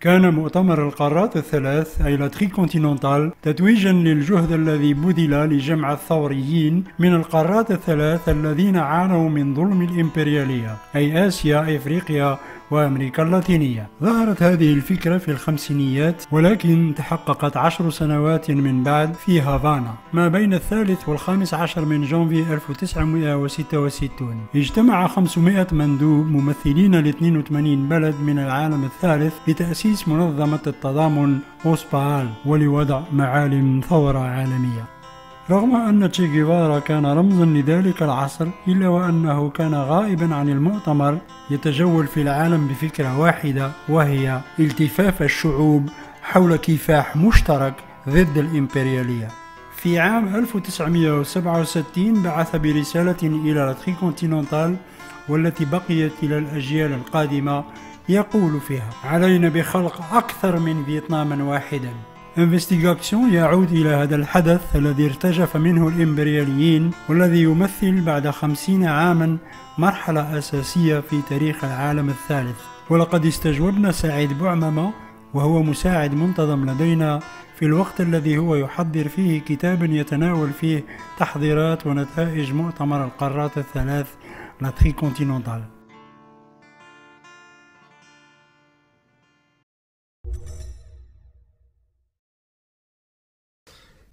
كان مؤتمر القارات الثلاث أي لا كونتيننتال تتويجا للجهد الذي بذل لجمع الثوريين من القارات الثلاث الذين عانوا من ظلم الإمبريالية أي آسيا إفريقيا وأمريكا اللاتينية ظهرت هذه الفكرة في الخمسينيات ولكن تحققت عشر سنوات من بعد في هافانا ما بين الثالث والخامس عشر من جانفي 1966 اجتمع 500 مندوب ممثلين ل 82 بلد من العالم الثالث لتأسيس منظمة التضامن أوسبال ولوضع معالم ثورة عالمية رغم أن تشي جيفارا كان رمزا لذلك العصر إلا وأنه كان غائبا عن المؤتمر يتجول في العالم بفكرة واحدة وهي التفاف الشعوب حول كفاح مشترك ضد الإمبريالية في عام 1967 بعث برسالة إلى لاتري كونتيننتال والتي بقيت إلى الأجيال القادمة يقول فيها علينا بخلق أكثر من فيتنام واحدا انفستيغاكسيون يعود إلى هذا الحدث الذي ارتجف منه الإمبرياليين والذي يمثل بعد خمسين عاما مرحلة أساسية في تاريخ العالم الثالث ولقد استجوبنا سعيد بعممة وهو مساعد منتظم لدينا في الوقت الذي هو يحضر فيه كتاب يتناول فيه تحضيرات ونتائج مؤتمر القارات الثلاث لا تري كونتينونتال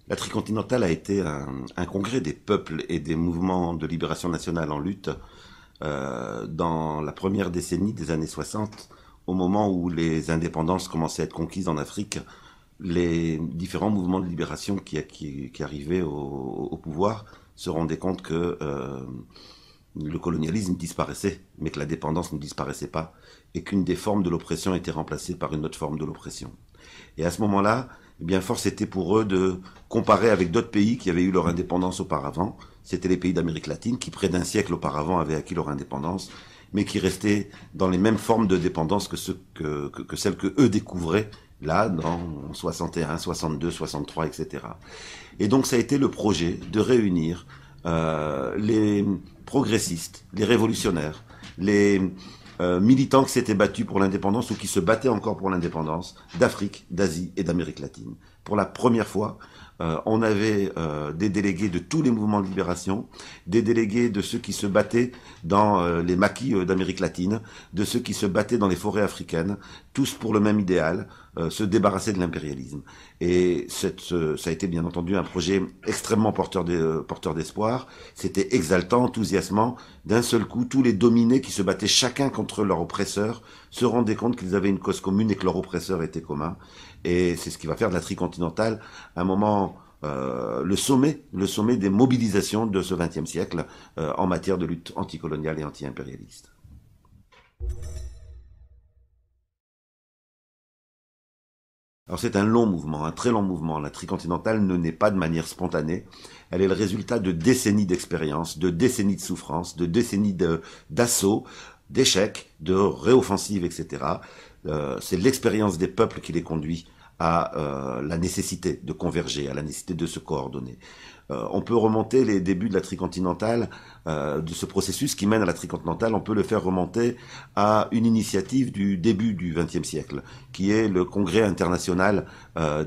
La tricontinentale a été un, congrès des peuples et des mouvements de libération nationale en lutte euh, dans la première décennie des années 60, au moment où les indépendances commençaient à être conquises en Afrique. Les différents mouvements de libération qui, arrivaient au, pouvoir se rendaient compte que euh, le colonialisme disparaissait, mais que la dépendance ne disparaissait pas, et qu'une des formes de l'oppression était remplacée par une autre forme de l'oppression. Et à ce moment-là, eh bien, force était pour eux de comparer avec d'autres pays qui avaient eu leur indépendance auparavant. C'était les pays d'Amérique latine qui, près d'un siècle auparavant, avaient acquis leur indépendance, mais qui restaient dans les mêmes formes de dépendance que, que, que celles que eux découvraient là, dans 61, 62, 63, etc. Et donc, ça a été le projet de réunir euh, les progressistes, les révolutionnaires, les euh, militants qui s'étaient battus pour l'indépendance ou qui se battaient encore pour l'indépendance d'Afrique, d'Asie et d'Amérique latine. Pour la première fois, euh, on avait euh, des délégués de tous les mouvements de libération, des délégués de ceux qui se battaient dans euh, les maquis d'Amérique latine, de ceux qui se battaient dans les forêts africaines, tous pour le même idéal, se débarrasser de l'impérialisme. Et ça a été bien entendu un projet extrêmement porteur d'espoir. C'était exaltant, enthousiasmant. D'un seul coup, tous les dominés qui se battaient chacun contre leur oppresseur se rendaient compte qu'ils avaient une cause commune et que leur oppresseur était commun. Et c'est ce qui va faire de la tricontinentale un moment euh, le sommet, le sommet des mobilisations de ce XXe siècle euh, en matière de lutte anticoloniale et anti-impérialiste. Alors c'est un long mouvement, un très long mouvement. La tricontinentale ne naît pas de manière spontanée. Elle est le résultat de décennies d'expérience, de décennies de souffrance, de décennies d'assauts, d'échecs, de réoffensives, etc. Euh, c'est l'expérience des peuples qui les conduit à euh, la nécessité de converger, à la nécessité de se coordonner. Euh, on peut remonter les débuts de la tricontinentale, euh, de ce processus qui mène à la tricontinentale, on peut le faire remonter à une initiative du début du XXe siècle, qui est le Congrès international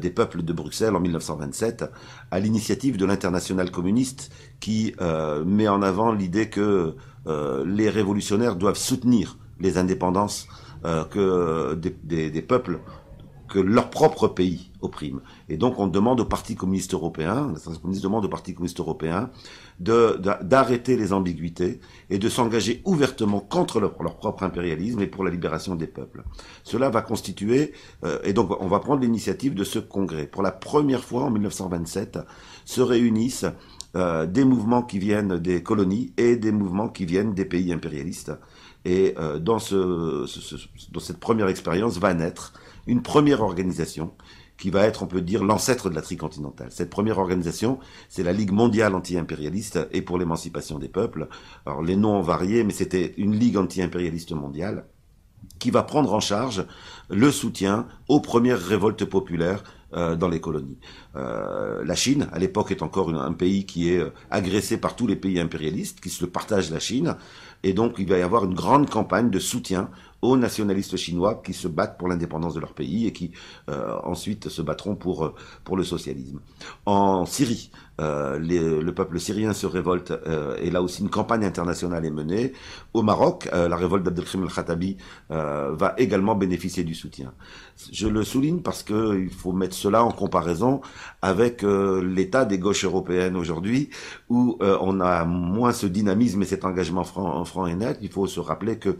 des peuples de Bruxelles en 1927, à l'initiative de l'international communiste, qui met en avant l'idée que les révolutionnaires doivent soutenir les indépendances que des, peuples que leur propre pays opprime. Et donc on demande au Parti communiste européen, la communiste demande au Parti communiste européen d'arrêter les ambiguïtés et de s'engager ouvertement contre leur, propre impérialisme et pour la libération des peuples. Cela va constituer, euh, et donc on va prendre l'initiative de ce congrès. Pour la première fois en 1927, se réunissent euh, des mouvements qui viennent des colonies et des mouvements qui viennent des pays impérialistes. Et euh, dans, ce, dans cette première expérience va naître une première organisation qui va être, on peut dire, l'ancêtre de la tricontinentale. Cette première organisation, c'est la Ligue mondiale anti-impérialiste et pour l'émancipation des peuples. Alors les noms ont varié, mais c'était une Ligue anti-impérialiste mondiale qui va prendre en charge le soutien aux premières révoltes populaires euh, dans les colonies. Euh, la Chine, à l'époque, est encore un pays qui est euh, agressé par tous les pays impérialistes, qui se partagent la Chine, et donc il va y avoir une grande campagne de soutien aux nationalistes chinois qui se battent pour l'indépendance de leur pays et qui euh, ensuite se battront pour, euh, pour le socialisme. En Syrie, euh, le peuple syrien se révolte euh, et là aussi une campagne internationale est menée. Au Maroc, euh, la révolte d'Abdelkrim el-Khattabi va également bénéficier du soutien. Je le souligne parce qu'il faut mettre cela en comparaison avec l'état des gauches européennes aujourd'hui où on a moins ce dynamisme et cet engagement franc, et net. Il faut se rappeler que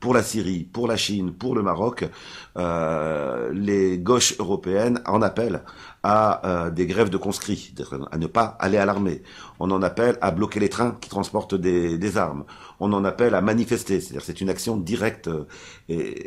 pour la Syrie, pour la Chine, pour le Maroc, les gauches européennes en appellent à euh, des grèves de conscrits, à ne pas aller à l'armée. On en appelle à bloquer les trains qui transportent des, armes. On en appelle à manifester. C'est-à-dire c'est une action directe. Euh,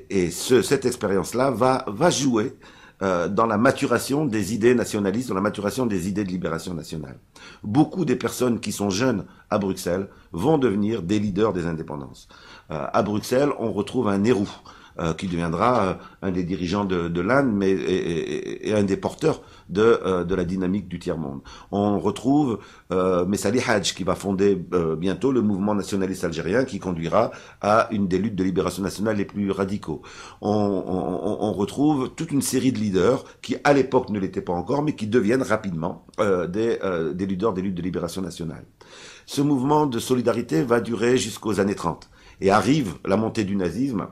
et, cette expérience-là va, va jouer euh, dans la maturation des idées nationalistes, dans la maturation des idées de libération nationale. Beaucoup des personnes qui sont jeunes à Bruxelles vont devenir des leaders des indépendances. à Bruxelles, on retrouve un héros. Euh, qui deviendra euh, un des dirigeants de, de l'Inde, mais et, et, et, un des porteurs de, euh, de la dynamique du tiers monde. On retrouve euh, Messali Hadj qui va fonder bientôt le mouvement nationaliste algérien, qui conduira à une des luttes de libération nationale les plus radicaux. On, on, on retrouve toute une série de leaders qui, à l'époque, ne l'étaient pas encore, mais qui deviennent rapidement des, des leaders des luttes de libération nationale. Ce mouvement de solidarité va durer jusqu'aux années 30 et arrive la montée du nazisme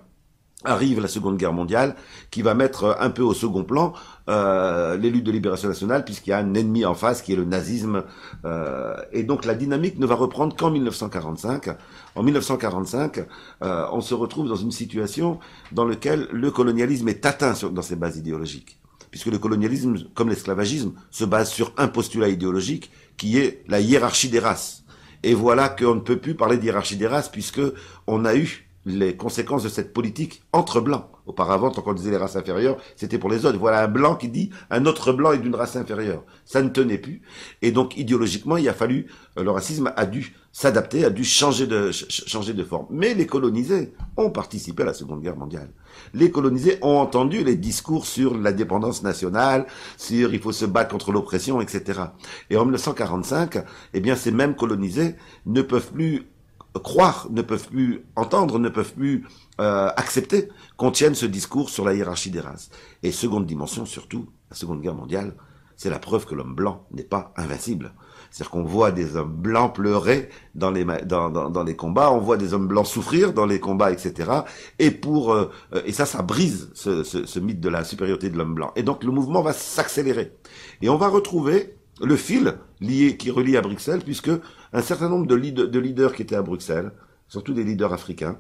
arrive la Seconde Guerre mondiale, qui va mettre euh, un peu au second plan euh, les luttes de libération nationale, puisqu'il y a un ennemi en face qui est le nazisme. Euh, et donc la dynamique ne va reprendre qu'en 1945. En 1945, euh, on se retrouve dans une situation dans laquelle le colonialisme est atteint dans ses bases idéologiques. Puisque le colonialisme, comme l'esclavagisme, se base sur un postulat idéologique qui est la hiérarchie des races. Et voilà qu'on ne peut plus parler d'hiérarchie des races puisque on a eu les conséquences de cette politique entre blancs. Auparavant, quand on disait les races inférieures, c'était pour les autres. Voilà un blanc qui dit un autre blanc est d'une race inférieure. Ça ne tenait plus. Et donc, idéologiquement, il a fallu, euh, le racisme a dû s'adapter, a dû changer de, changer de forme. Mais les colonisés ont participé à la Seconde Guerre mondiale. Les colonisés ont entendu les discours sur la dépendance nationale, sur il faut se battre contre l'oppression, etc. Et en 1945, eh bien, ces mêmes colonisés ne peuvent plus croire, ne peuvent plus entendre, ne peuvent plus euh, accepter qu'on tienne ce discours sur la hiérarchie des races. Et seconde dimension, surtout, la Seconde Guerre mondiale, c'est la preuve que l'homme blanc n'est pas invincible. C'est-à-dire qu'on voit des hommes blancs pleurer dans les, dans, dans, les combats, on voit des hommes blancs souffrir dans les combats, etc. Et pour euh, euh, et ça, ça brise ce mythe de la supériorité de l'homme blanc. Et donc le mouvement va s'accélérer. Et on va retrouver le fil lié qui relie à Bruxelles, puisque un certain nombre de, leaders qui étaient à Bruxelles, surtout des leaders africains,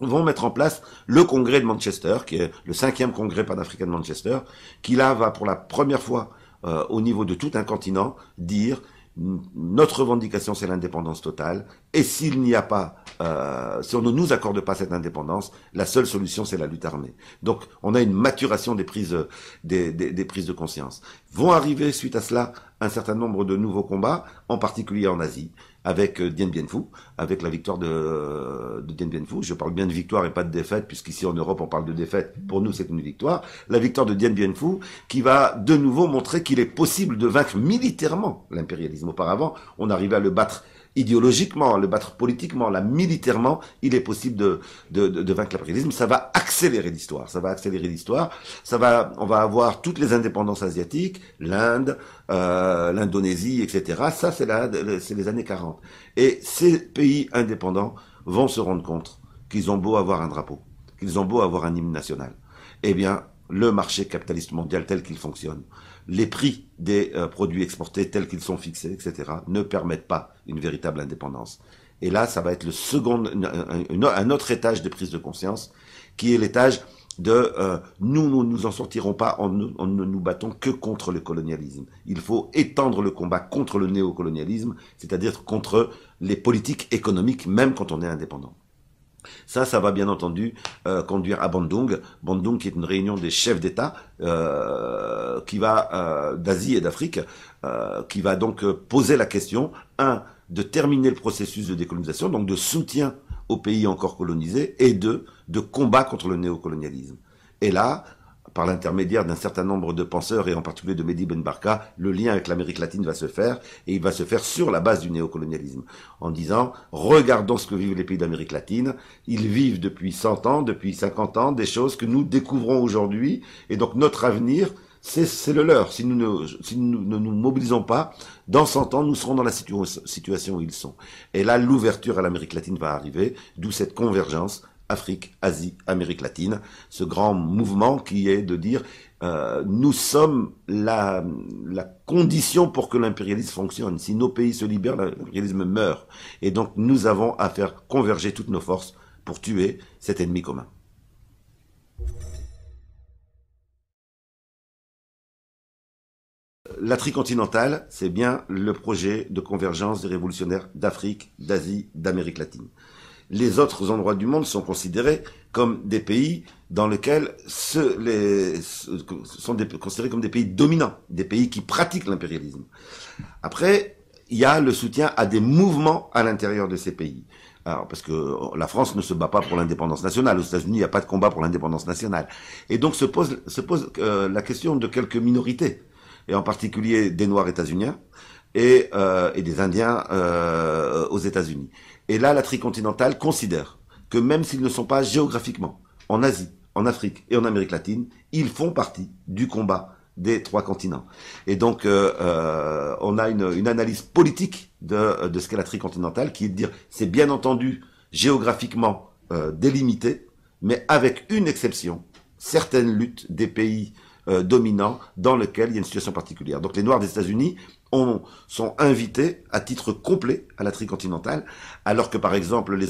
vont mettre en place le congrès de Manchester, qui est le cinquième congrès panafricain de Manchester, qui là va pour la première fois euh, au niveau de tout un continent dire notre revendication, c'est l'indépendance totale. Et s'il n'y a pas, euh, si on ne nous accorde pas cette indépendance, la seule solution, c'est la lutte armée. Donc, on a une maturation des prises, des prises de conscience. Vont arriver, suite à cela, un certain nombre de nouveaux combats, en particulier en Asie avec euh, Dien Bien Phu, avec la victoire de, euh, de Dien Bien Phu. Je parle bien de victoire et pas de défaite, puisqu'ici en Europe on parle de défaite. Pour nous, c'est une victoire. La victoire de Dien Bien Phu, qui va de nouveau montrer qu'il est possible de vaincre militairement l'impérialisme. Auparavant, on arrivait à le battre idéologiquement, le battre politiquement, là, militairement, il est possible de, de, de, vaincre Ça va accélérer l'histoire. Ça va accélérer l'histoire. Ça va, on va avoir toutes les indépendances asiatiques, l'Inde, euh, l'Indonésie, etc. Ça, c'est là c'est les années 40. Et ces pays indépendants vont se rendre compte qu'ils ont beau avoir un drapeau, qu'ils ont beau avoir un hymne national. Eh bien, le marché capitaliste mondial tel qu'il fonctionne, les prix des euh, produits exportés tels qu'ils sont fixés, etc., ne permettent pas une véritable indépendance. Et là, ça va être le second, un, autre étage de prise de conscience, qui est l'étage de euh, nous, nous nous en sortirons pas en, en, ne nous battons que contre le colonialisme. Il faut étendre le combat contre le néocolonialisme, c'est-à-dire contre les politiques économiques, même quand on est indépendant. Ça, ça va bien entendu euh, conduire à Bandung, Bandung qui est une réunion des chefs d'État euh, qui va euh, d'Asie et d'Afrique, qui va donc poser la question un de terminer le processus de décolonisation, donc de soutien aux pays encore colonisés, et deux de combat contre le néocolonialisme. Et là, par l'intermédiaire d'un certain nombre de penseurs, et en particulier de Mehdi Ben Barka, le lien avec l'Amérique latine va se faire, et il va se faire sur la base du néocolonialisme, en disant, regardons ce que vivent les pays d'Amérique latine, ils vivent depuis 100 ans, depuis 50 ans, des choses que nous découvrons aujourd'hui, et donc notre avenir, c'est le leur. Si nous, ne, nous mobilisons pas, dans 100 ans, nous serons dans la situation où ils sont. Et là, l'ouverture à l'Amérique latine va arriver, d'où cette convergence Afrique, Asie, Amérique latine, ce grand mouvement qui est de dire euh, nous sommes la, la, condition pour que l'impérialisme fonctionne. Si nos pays se libèrent, l'impérialisme meurt. Et donc nous avons à faire converger toutes nos forces pour tuer cet ennemi commun. La tricontinentale, c'est bien le projet de convergence des révolutionnaires d'Afrique, d'Asie, d'Amérique latine les autres endroits du monde sont considérés comme des pays dans lesquels ce, les, sont considérés comme des pays dominants, des pays qui pratiquent l'impérialisme. Après, il y a le soutien à des mouvements à l'intérieur de ces pays. parce que la France ne se bat pas pour l'indépendance nationale. Aux États-Unis, il n'y a pas de combat pour l'indépendance nationale. Et donc se pose, se pose euh, la question de quelques minorités, et en particulier des Noirs états-uniens et, euh, des Indiens euh, aux États-Unis. Et là, la tricontinentale considère que même s'ils ne sont pas géographiquement en Asie, en Afrique et en Amérique latine, ils font partie du combat des trois continents. Et donc, euh, euh, on a une, analyse politique de, ce qu'est la tricontinentale, qui est de dire, c'est bien entendu géographiquement euh, délimité, mais avec une exception, certaines luttes des pays dominants dans lesquels il y a une situation particulière. Donc les Noirs des États-Unis sont invités à titre complet à la tricontinentale, alors que par exemple les,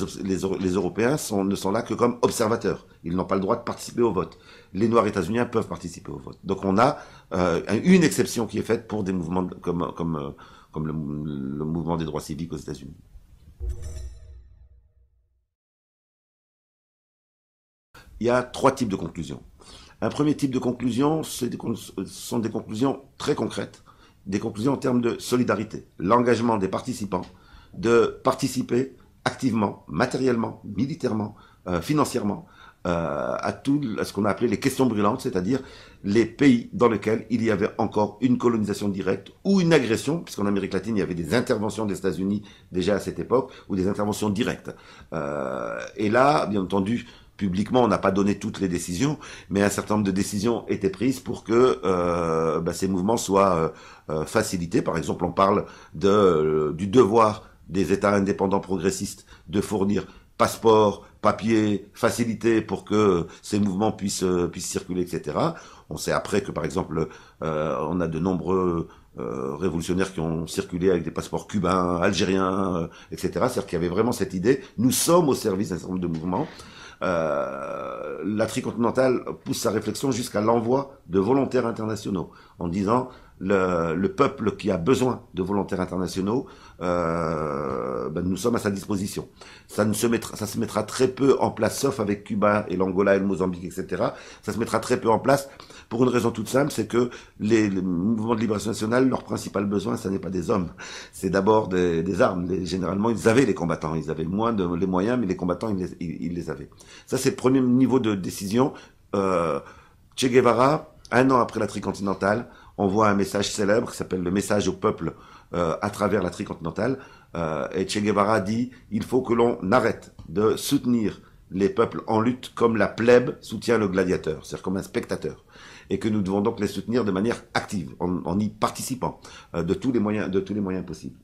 Européens ne sont là que comme observateurs. Ils n'ont pas le droit de participer au vote. Les Noirs états unis peuvent participer au vote. Donc on a euh, une exception qui est faite pour des mouvements comme, euh, le, mouvement des droits civiques aux États-Unis. Il y a trois types de conclusions. Un premier type de conclusion, ce sont des conclusions très concrètes des conclusions en termes de solidarité, l'engagement des participants de participer activement, matériellement, militairement, euh, financièrement euh, à tout ce qu'on a appelé les questions brûlantes, c'est-à-dire les pays dans lesquels il y avait encore une colonisation directe ou une agression, puisqu'en Amérique latine il y avait des interventions des États-Unis déjà à cette époque ou des interventions directes. Euh, et là, bien entendu, publiquement, on n'a pas donné toutes les décisions, mais un certain nombre de décisions étaient prises pour que euh, bah, ces mouvements soient euh, euh, facilités. Par exemple, on parle de, du devoir des États indépendants progressistes de fournir passeports, papiers, facilités, pour que ces mouvements puissent, puissent circuler, etc. On sait après que, par exemple, on a de nombreux révolutionnaires qui ont circulé avec des passeports cubains, algériens, etc. C'est-à-dire qu'il y avait vraiment cette idée, nous sommes au service d'un certain nombre de mouvements. Euh, la tricontinentale pousse sa réflexion jusqu'à l'envoi de volontaires internationaux, en disant le, peuple qui a besoin de volontaires internationaux, euh, ben, nous sommes à sa disposition. Ça, ne se mettra, ça se mettra très peu en place, sauf avec Cuba et l'Angola et le Mozambique, etc. Ça se mettra très peu en place pour une raison toute simple, c'est que les, mouvements de libération nationale, leur principal besoin, ce n'est pas des hommes, c'est d'abord des, armes. généralement, ils avaient les combattants, ils avaient moins de les moyens, mais les combattants, ils les, avaient. Ça, c'est le premier niveau de décision. Euh, che Guevara, un an après la tricontinentale, envoie un message célèbre qui s'appelle le message au peuple euh, à travers la tricontinentale. Euh, et Che Guevara dit il faut que l'on arrête de soutenir les peuples en lutte comme la plèbe soutient le gladiateur, c'est-à-dire comme un spectateur et que nous devons donc les soutenir de manière active, en, y participant euh, de, tous les moyens, de tous les moyens possibles.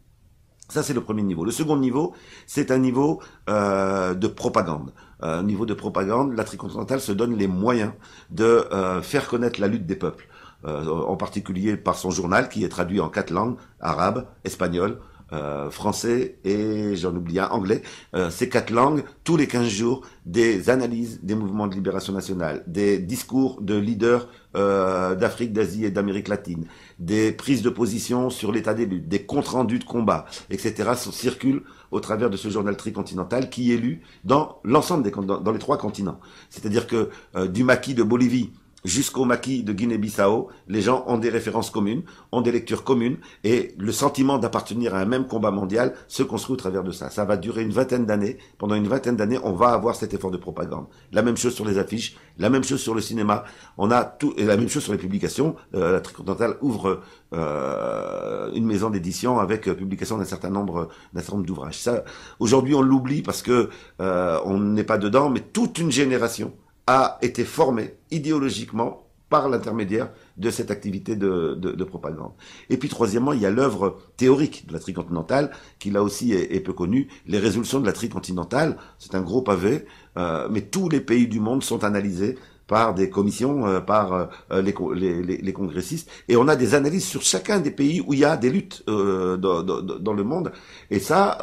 Ça, c'est le premier niveau. Le second niveau, c'est un niveau euh, de propagande. Au euh, niveau de propagande, la tricontinentale se donne les moyens de faire connaître la lutte des peuples, en particulier par son journal qui est traduit en quatre langues, arabe, espagnol, euh, français et j'en oublie un anglais, euh, ces quatre langues, tous les 15 jours, des analyses des mouvements de libération nationale, des discours de leaders euh, d'Afrique, d'Asie et d'Amérique latine, des prises de position sur l'état des luttes, des comptes rendus de combat, etc. circulent au travers de ce journal tricontinental qui est lu dans l'ensemble des dans les trois continents. C'est-à-dire que du maquis de Bolivie jusqu'au maquis de Guinée-Bissau, les gens ont des références communes, ont des lectures communes, et le sentiment d'appartenir à un même combat mondial se construit au travers de ça. Ça va durer une vingtaine d'années. Pendant une vingtaine d'années, on va avoir cet effort de propagande. La même chose sur les affiches, la même chose sur le cinéma. On a tout, et la même chose sur les publications. Euh, la Tricontinentale ouvre euh, une maison d'édition avec euh, publication d'un certain nombre d'un certain nombre d'ouvrages. Ça, aujourd'hui, on l'oublie parce que on n'est pas dedans, mais toute une génération a été formé idéologiquement par l'intermédiaire de cette activité de, propagande. Et puis troisièmement, il y a l'œuvre théorique de la tricontinentale, qui là aussi est, peu connue, les résolutions de la tricontinentale, c'est un gros pavé, euh, mais tous les pays du monde sont analysés par des commissions, euh, par euh, euh, les, les, congressistes. Et on a des analyses sur chacun des pays où il y a des luttes dans, dans, dans, le monde. Et ça,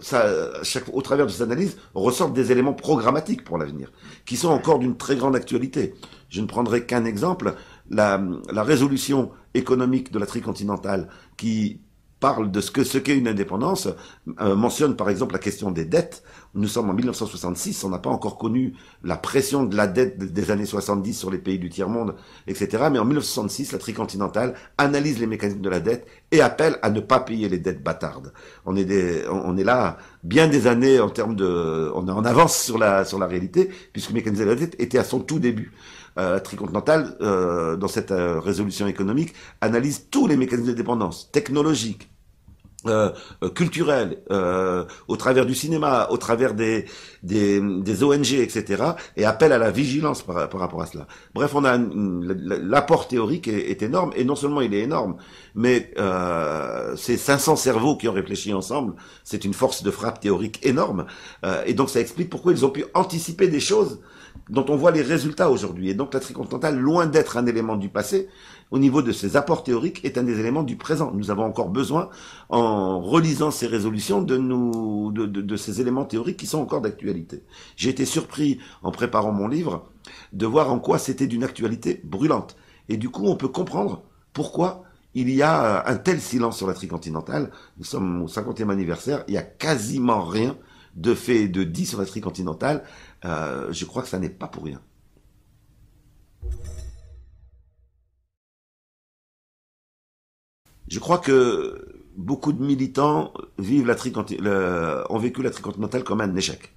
ça chaque, au travers de ces analyses, ressortent des éléments programmatiques pour l'avenir, qui sont encore d'une très grande actualité. Je ne prendrai qu'un exemple, la, la résolution économique de la tricontinentale qui parle de ce que ce qu'est une indépendance, euh, mentionne par exemple la question des dettes. Nous sommes en 1966, on n'a pas encore connu la pression de la dette des années 70 sur les pays du tiers-monde, etc. Mais en 1966, la tricontinentale analyse les mécanismes de la dette et appelle à ne pas payer les dettes bâtardes. On est, on, est là bien des années en termes de... On en avance sur la, sur la réalité, puisque le mécanisme de la dette était à son tout début euh, tricontinentale, euh, dans cette euh, résolution économique, analyse tous les mécanismes de dépendance technologique, euh, euh, au travers du cinéma, au travers des, des, ONG, etc., et appelle à la vigilance par, rapport à cela. Bref, on a l'apport théorique est, énorme, et non seulement il est énorme, mais ces 500 cerveaux qui ont réfléchi ensemble, c'est une force de frappe théorique énorme, et donc ça explique pourquoi ils ont pu anticiper des choses dont on voit les résultats aujourd'hui. Et donc la tricontinentale, loin d'être un élément du passé, au niveau de ses apports théoriques, est un des éléments du présent. Nous avons encore besoin, en relisant ces résolutions, de, nous, de, ces éléments théoriques qui sont encore d'actualité. J'ai été surpris, en préparant mon livre, de voir en quoi c'était d'une actualité brûlante. Et du coup, on peut comprendre pourquoi il y a euh, un tel silence sur la tricontinentale. Nous sommes au 50e anniversaire, il y a quasiment rien de fait de dit sur la tricontinentale. Euh, je crois que ça n'est pas pour rien. Je crois que beaucoup de militants vivent la ont vécu la tricontinentale comme un échec.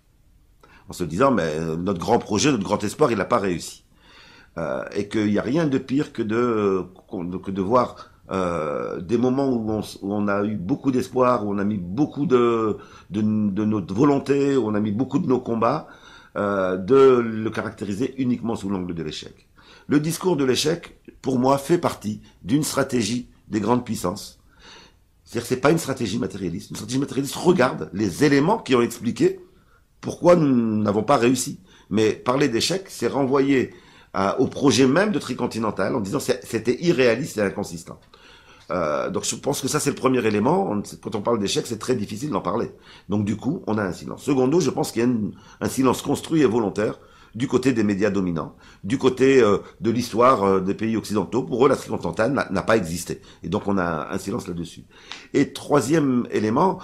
En se disant, mais notre grand projet, notre grand espoir, il n'a pas réussi. Euh, et qu'il n'y a rien de pire que de, que de voir euh, des moments où on, a eu beaucoup d'espoir, où on a mis beaucoup de, de, de, notre volonté, où on a mis beaucoup de nos combats, euh, de le caractériser uniquement sous l'angle de l'échec. Le discours de l'échec, pour moi, fait partie d'une stratégie des grandes puissances. C'est-à-dire que n'est pas une stratégie matérialiste. Une stratégie matérialiste regarde les éléments qui ont expliqué pourquoi nous n'avons pas réussi. Mais parler d'échec, c'est renvoyer euh, au projet même de Tricontinental en disant c'était irréaliste et inconsistant. Euh, donc je pense que ça c'est le premier élément. quand on parle d'échec, c'est très difficile d'en parler. Donc du coup, on a un silence. Secondo, je pense qu'il y a un silence construit et volontaire du côté des médias dominants, du côté euh, de l'histoire euh, des pays occidentaux. Pour eux, la tricontinentale n'a, pas existé. Et donc on a un silence là-dessus. Et troisième élément,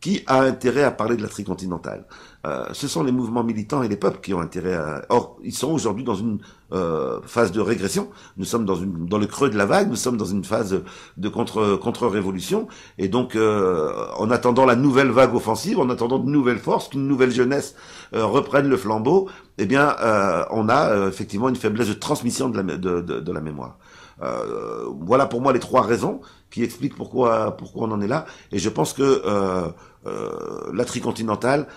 qui a intérêt à parler de la tricontinentale euh, ce sont les mouvements militants et les peuples qui ont intérêt à... Or, ils sont aujourd'hui dans une euh, phase de régression. Nous sommes dans, une, dans le creux de la vague, nous sommes dans une phase de contre, contre-révolution. Et donc, euh, en attendant la nouvelle vague offensive, en attendant de nouvelles forces, qu'une nouvelle jeunesse reprenne le flambeau, eh bien, on a effectivement une faiblesse de transmission de la, de, la mémoire. voilà pour moi les trois raisons qui expliquent pourquoi pourquoi on en est là. Et je pense que la tricontinentale,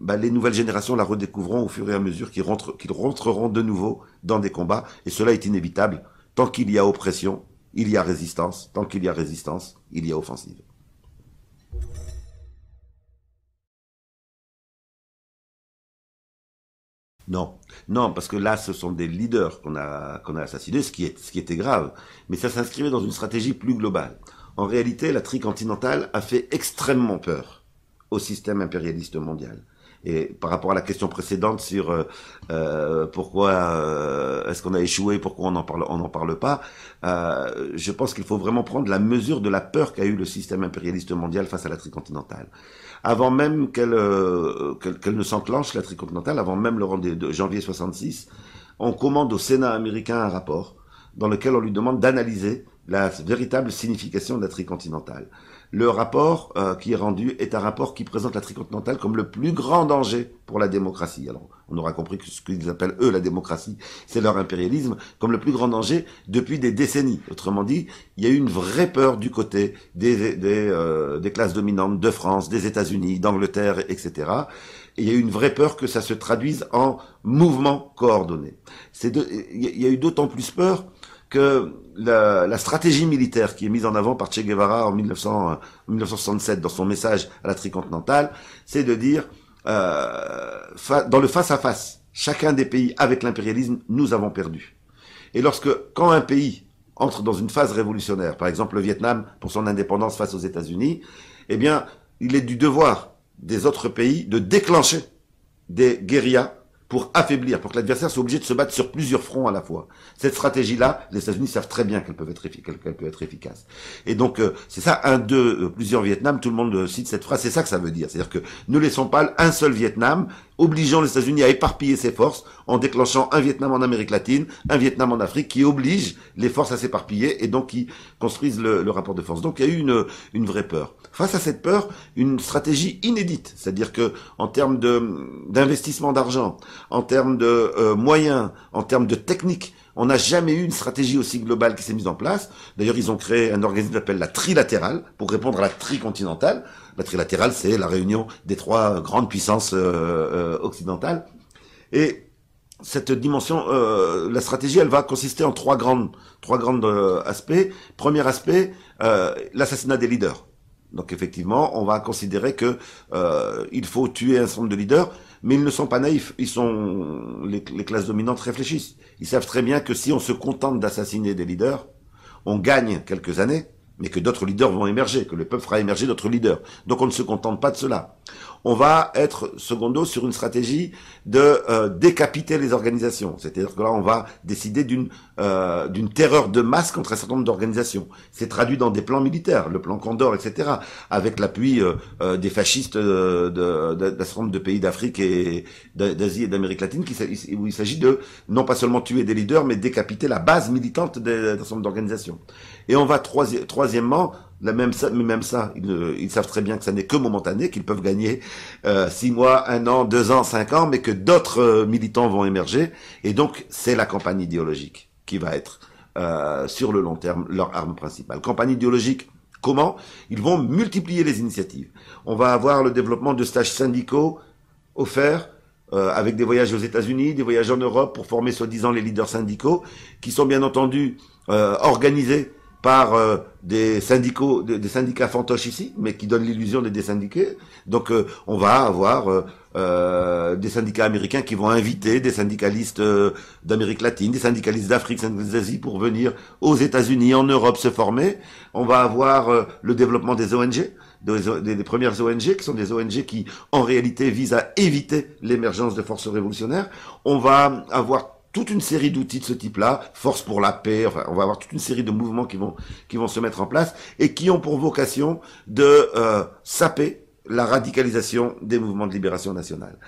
bah, les nouvelles générations la redécouvront au fur et à mesure qu'ils rentreront de nouveau dans des combats. Et cela est inévitable. Tant qu'il y a oppression, il y a résistance. Tant qu'il y a résistance, il y a offensive. Non, non, parce que là, ce sont des leaders qu'on a, assassinés, ce qui, ce qui était grave. Mais ça s'inscrivait dans une stratégie plus globale. En réalité, la tricontinentale a fait extrêmement peur au système impérialiste mondial. Et par rapport à la question précédente sur euh, euh, pourquoi euh, est-ce qu'on a échoué, pourquoi on n'en parle, on n'en parle pas, je pense qu'il faut vraiment prendre la mesure de la peur qu'a eu le système impérialiste mondial face à la tricontinentale. Avant même qu'elle ne s'enclenche, la tricontinentale, avant même le rendez de janvier 66, on commande au Sénat américain un rapport dans lequel on lui demande d'analyser la véritable signification de la tricontinentale le rapport euh, qui est rendu est un rapport qui présente la tricontinentale comme le plus grand danger pour la démocratie. Alors, on aura compris que ce qu'ils appellent eux la démocratie, c'est leur impérialisme, comme le plus grand danger depuis des décennies. Autrement dit, il y a eu une vraie peur du côté des, des, euh, classes dominantes de France, des États-Unis, d'Angleterre, etc. il y a eu une vraie peur que ça se traduise en mouvement coordonné. Il y a eu d'autant plus peur que la, stratégie militaire qui est mise en avant par Che Guevara en 1967 euh, dans son message à la tricontinentale, c'est de dire, euh, dans le face-à-face, -face, chacun des pays avec l'impérialisme, nous avons perdu. Et lorsque, quand un pays entre dans une phase révolutionnaire, par exemple le Vietnam pour son indépendance face aux États-Unis, eh bien, il est du devoir des autres pays de déclencher des guérillas pour affaiblir, pour que l'adversaire soit obligé de se battre sur plusieurs fronts à la fois. Cette stratégie-là, les États-Unis savent très bien qu'elle peut être, efficace, Et donc, euh, c'est ça, un, deux, euh, plusieurs Vietnam, tout le monde euh, cite cette phrase, c'est ça que ça veut dire. C'est-à-dire que ne laissons pas un seul Vietnam obligeant les États-Unis à éparpiller ses forces en déclenchant un Vietnam en Amérique latine, un Vietnam en Afrique, qui oblige les forces à s'éparpiller et donc qui construisent le, rapport de force. Donc il y a eu une, vraie peur. Face à cette peur, une stratégie inédite, c'est-à-dire que en termes d'investissement d'argent, en termes de euh, moyens, en termes de techniques, on n'a jamais eu une stratégie aussi globale qui s'est mise en place. D'ailleurs, ils ont créé un organisme qui s'appelle la trilatérale pour répondre à la tricontinentale. La trilatérale, c'est la réunion des trois grandes puissances euh, euh, occidentales. Et cette dimension, euh, la stratégie, elle va consister en trois grandes, trois grandes aspects. Premier aspect, l'assassinat des leaders. Donc effectivement, on va considérer que il faut tuer un certain nombre de leaders mais ils ne sont pas naïfs. Ils sont les, les classes dominantes réfléchissent. Ils savent très bien que si on se contente d'assassiner des leaders, on gagne quelques années, mais que d'autres leaders vont émerger, que le peuple fera émerger d'autres leaders. Donc on ne se contente pas de cela on va être secondo sur une stratégie de euh, décapiter les organisations. C'est-à-dire que là, on va décider d'une euh, d'une terreur de masse contre un certain nombre d'organisations. C'est traduit dans des plans militaires, le plan Condor, etc., avec l'appui euh, des fascistes d'un de, certain nombre de pays d'Afrique et d'Asie et d'Amérique latine, où il s'agit de non pas seulement tuer des leaders, mais décapiter la base militante d'un certain nombre d'organisations. Et on va troisièmement mais même ça, ils, savent très bien que ça n'est que momentané, qu'ils peuvent gagner 6 euh, six mois, un an, deux ans, cinq ans, mais que d'autres euh, militants vont émerger. Et donc, c'est la campagne idéologique qui va être, euh, sur le long terme, leur arme principale. Campagne idéologique, comment Ils vont multiplier les initiatives. On va avoir le développement de stages syndicaux offerts avec des voyages aux États-Unis, des voyages en Europe pour former soi-disant les leaders syndicaux, qui sont bien entendu organisés par euh, des, des, syndicats fantoches ici, mais qui donnent l'illusion d'être des syndiqués. Donc euh, on va avoir euh, des syndicats américains qui vont inviter des syndicalistes d'Amérique latine, des syndicalistes d'Afrique, d'Asie pour venir aux États-Unis, en Europe se former. On va avoir le développement des ONG. Des, des, premières ONG, qui sont des ONG qui, en réalité, visent à éviter l'émergence de forces révolutionnaires. On va avoir toute une série d'outils de ce type-là, Force pour la paix, enfin, on va avoir toute une série de mouvements qui vont, qui vont se mettre en place et qui ont pour vocation de euh, saper la radicalisation des mouvements de libération nationale.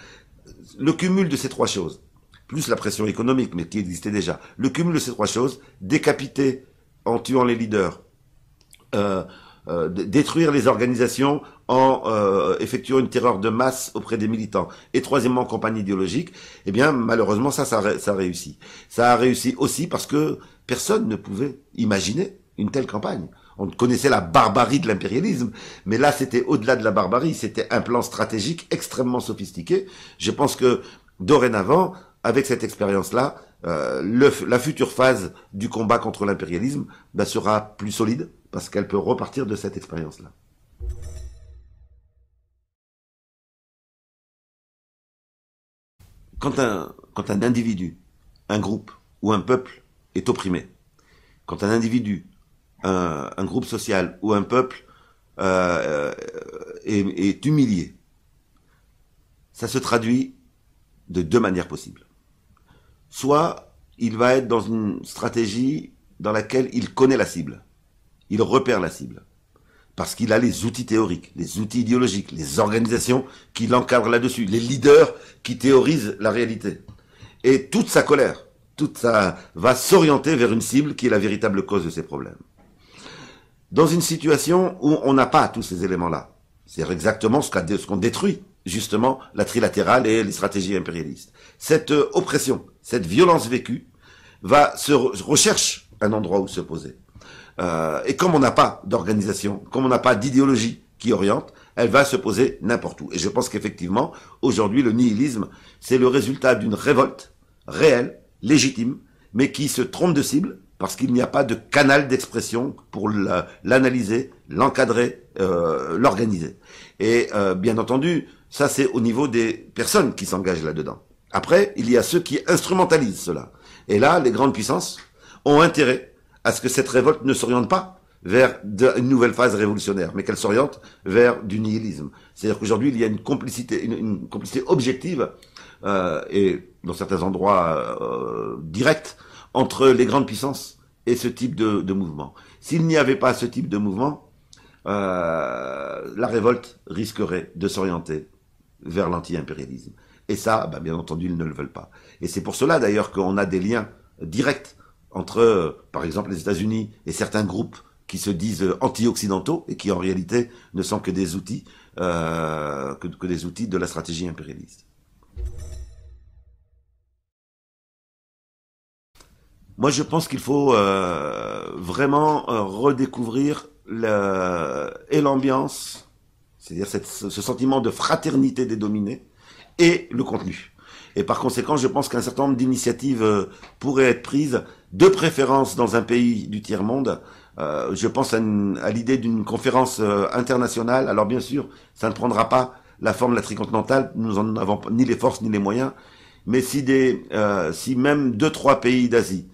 Le cumul de ces trois choses, plus la pression économique, mais qui existait déjà, le cumul de ces trois choses, décapiter en tuant les leaders, euh, euh, détruire les organisations en euh, effectuant une terreur de masse auprès des militants. Et troisièmement, campagne idéologique. Eh bien, malheureusement, ça, ça, a, ça réussi. Ça a réussi aussi parce que personne ne pouvait imaginer une telle campagne. On connaissait la barbarie de l'impérialisme, mais là, c'était au-delà de la barbarie. C'était un plan stratégique extrêmement sophistiqué. Je pense que dorénavant, avec cette expérience-là, euh, la future phase du combat contre l'impérialisme bah, sera plus solide, parce qu'elle peut repartir de cette expérience-là. Quand un, individu, un groupe ou un peuple est opprimé, quand un individu, un, groupe social ou un peuple euh, est humilié, ça se traduit de deux manières possibles. Soit il va être dans une stratégie dans laquelle il connaît la cible il repère la cible. Parce qu'il a les outils théoriques, les outils idéologiques, les organisations qui l'encadrent là-dessus, les leaders qui théorisent la réalité. Et toute sa colère, toute va s'orienter vers une cible qui est la véritable cause de ses problèmes. Dans une situation où on n'a pas tous ces éléments-là, c'est exactement ce qu'on détruit, justement, la trilatérale et les stratégies impérialistes. Cette euh, oppression, cette violence vécue, va se recherche un endroit où se poser. Euh, et comme on n'a pas d'organisation, comme on n'a pas d'idéologie qui oriente, elle va se poser n'importe où. Et je pense qu'effectivement, aujourd'hui, le nihilisme, c'est le résultat d'une révolte réelle, légitime, mais qui se trompe de cible parce qu'il n'y a pas de canal d'expression pour l'analyser, l'encadrer, euh, l'organiser. Et euh, bien entendu, ça c'est au niveau des personnes qui s'engagent là-dedans. Après, il y a ceux qui instrumentalisent cela. Et là, les grandes puissances ont intérêt à ce que cette révolte ne s'oriente pas vers une nouvelle phase révolutionnaire, mais qu'elle s'oriente vers du nihilisme. C'est-à-dire qu'aujourd'hui, il y a une complicité, objective euh, et dans certains endroits euh, directe entre les grandes puissances et ce type de, mouvement. S'il n'y avait pas ce type de mouvement, euh, la révolte risquerait de s'orienter vers l'anti-impérialisme. Et ça, bah, bien entendu, ils ne le veulent pas. Et c'est pour cela d'ailleurs qu'on a des liens directs entre, euh, par exemple, les États-Unis et certains groupes qui se disent euh, anti-occidentaux et qui en réalité ne sont que des outils, euh, que, des outils de la stratégie impérialiste. Moi, je pense qu'il faut vraiment redécouvrir et l'ambiance, c'est-à-dire ce sentiment de fraternité des dominés, et le contenu. Et par conséquent, je pense qu'un certain nombre d'initiatives pourraient être prises de préférence dans un pays du tiers-monde. Euh, je pense à, l'idée d'une conférence euh, internationale. Alors bien sûr, ça ne prendra pas la forme de la tricontinentale, nous n'en avons ni les forces ni les moyens, mais si, des, euh, si même deux, trois pays d'Asie,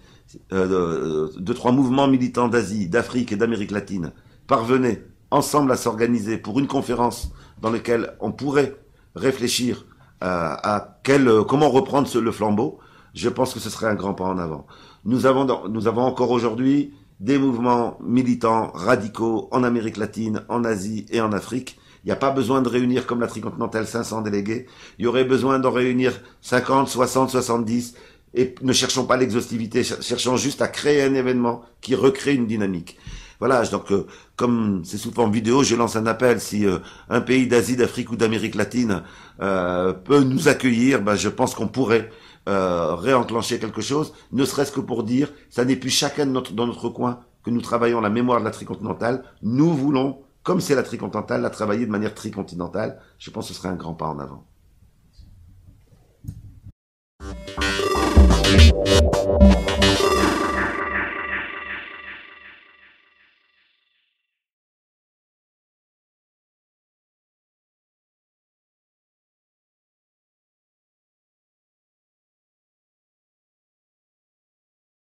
deux, trois mouvements militants d'Asie, d'Afrique et d'Amérique latine parvenaient ensemble à s'organiser pour une conférence dans laquelle on pourrait réfléchir à quel, comment reprendre le flambeau, je pense que ce serait un grand pas en avant. Nous avons, nous avons encore aujourd'hui des mouvements militants radicaux en Amérique latine, en Asie et en Afrique. Il n'y a pas besoin de réunir comme la tricontinentale 500 délégués. Il y aurait besoin d'en réunir 50, 60, 70. Et ne cherchons pas l'exhaustivité, cherchons juste à créer un événement qui recrée une dynamique. Voilà, donc euh, comme c'est sous forme vidéo, je lance un appel. Si euh, un pays d'Asie, d'Afrique ou d'Amérique latine euh, peut nous accueillir, ben, je pense qu'on pourrait euh, réenclencher quelque chose, ne serait-ce que pour dire, ça n'est plus chacun de notre, dans notre coin que nous travaillons la mémoire de la tricontinentale, nous voulons, comme c'est la tricontinentale, la travailler de manière tricontinentale. Je pense que ce serait un grand pas en avant.